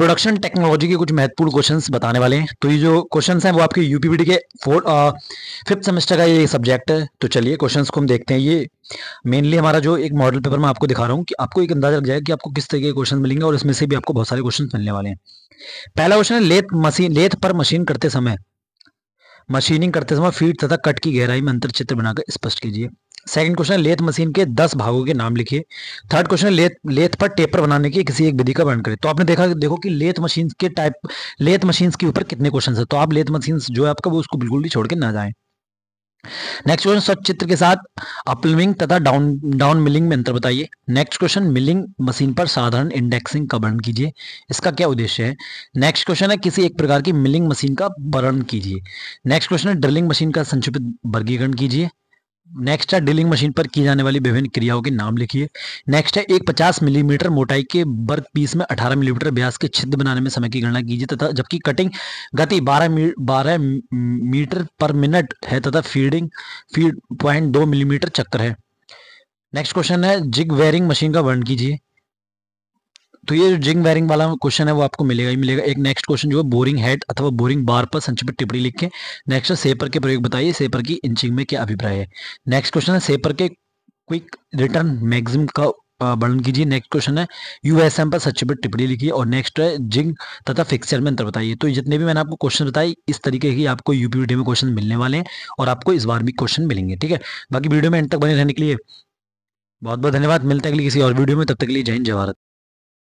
production technology के कुछ महत्वपूर्ण क्वेश्चंस बताने वाले हैं तो ये जो क्वेश्चंस हैं वो आपके यूपीबीटी के फोर्थ फिफ्थ सेमेस्टर का ये सब्जेक्ट है तो चलिए क्वेश्चंस को हम देखते हैं ये मेनली हमारा जो एक मॉडल पेपर मैं आपको दिखा रहा हूँ कि आपको एक अंदाजा लग जाएगा कि आपको किस तरीके के क्वेश्चन मिलेंगे और इसमें से भी आपको बहुत सारे क्वेश्चन मिलने वाले हैं पहला क्वेश्चन है लेथ मशीन लेथ पर मशीन करते समय मशीनिंग करते समय फीट तथा कट की गहराई में अंतर चित्र बनाकर स्पष्ट कीजिए सेकंड क्वेश्चन लेथ मशीन के दस भागों के नाम लिखिए थर्ड क्वेश्चन लेथ लेथ पर टेपर बनाने की किसी एक विधि का वर्णन करें तो आपने देखा देखो कि लेथ मशीन के टाइप लेथ मशीन के ऊपर कितने क्वेश्चन है तो आप लेथ मशीन जो है आपका वो उसको बिल्कुल भी छोड़ के ना जाए नेक्स्ट क्वेश्चन स्वच्छ चित्र के साथ अपलिंग तथा डाउन डाउन मिलिंग में अंतर बताइए नेक्स्ट क्वेश्चन मिलिंग मशीन पर साधारण इंडेक्सिंग का वर्णन कीजिए इसका क्या उद्देश्य है नेक्स्ट क्वेश्चन है किसी एक प्रकार की मिलिंग मशीन का वर्णन कीजिए नेक्स्ट क्वेश्चन है ड्रिलिंग मशीन का संक्षिप्त वर्गीकरण कीजिए नेक्स्ट है ड्रिलिंग मशीन पर की जाने वाली विभिन्न क्रियाओं के नाम लिखिए नेक्स्ट है एक 50 मिलीमीटर मोटाई के वर्ग पीस में 18 मिलीमीटर ब्यास व्यास के छिद्र बनाने में समय की गणना कीजिए तथा जबकि कटिंग गति 12 मी, 12 मीटर पर मिनट है तथा फीडिंग फीड पॉइंट दो मिलीमीटर चक्कर है नेक्स्ट क्वेश्चन है जिग वेयरिंग मशीन का वर्ण कीजिए तो ये जिंग वैरिंग वाला क्वेश्चन है वो आपको मिलेगा ही मिलेगा एक नेक्स्ट क्वेश्चन जो है बोरिंग हेड अथवा बोरिंग बार पर संक्षिप्त टिप्पणी लिखे नेक्स्ट है सेपर के प्रयोग बताइए सेपर की इंचिंग में क्या अभिप्राय है नेक्स्ट क्वेश्चन है सेपर के क्विक रिटर्न मैगजिम का वर्णन कीजिए नेक्स्ट क्वेश्चन है यूएसएम पर संक्षिप्त टिप्पणी लिखिए और नेक्स्ट है जिंग तथा फिक्सर में अंतर बताइए तो जितने भी मैंने आपको क्वेश्चन बताए इस तरीके की आपको यूपी वीडियो में क्वेश्चन मिलने वाले हैं और आपको इस बार भी क्वेश्चन मिलेंगे ठीक है बाकी वीडियो में एंड तक बने रहने के लिए बहुत बहुत धन्यवाद मिलते हैं अगली किसी और वीडियो में तब तक के लिए जय हिंद जवाहरत